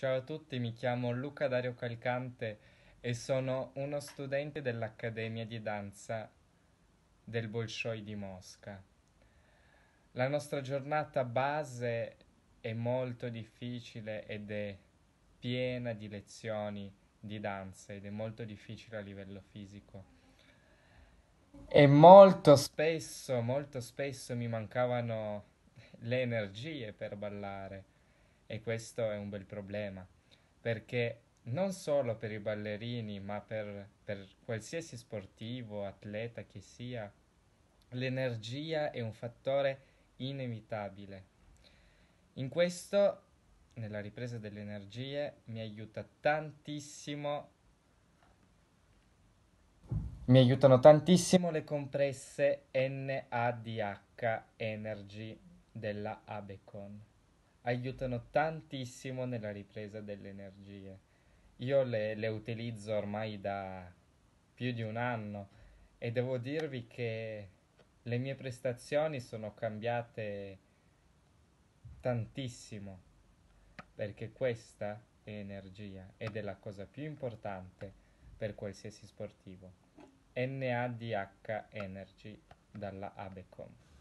Ciao a tutti, mi chiamo Luca Dario Calcante e sono uno studente dell'Accademia di Danza del Bolshoi di Mosca. La nostra giornata base è molto difficile ed è piena di lezioni di danza ed è molto difficile a livello fisico. E molto spesso, molto spesso mi mancavano le energie per ballare e questo è un bel problema perché non solo per i ballerini ma per, per qualsiasi sportivo, atleta che sia, l'energia è un fattore inevitabile. In questo, nella ripresa delle energie, mi aiuta tantissimo mi aiutano tantissimo le compresse NADH Energy della Abecon aiutano tantissimo nella ripresa delle energie. Io le, le utilizzo ormai da più di un anno e devo dirvi che le mie prestazioni sono cambiate tantissimo perché questa è energia ed è la cosa più importante per qualsiasi sportivo. NADH Energy dalla Abecom.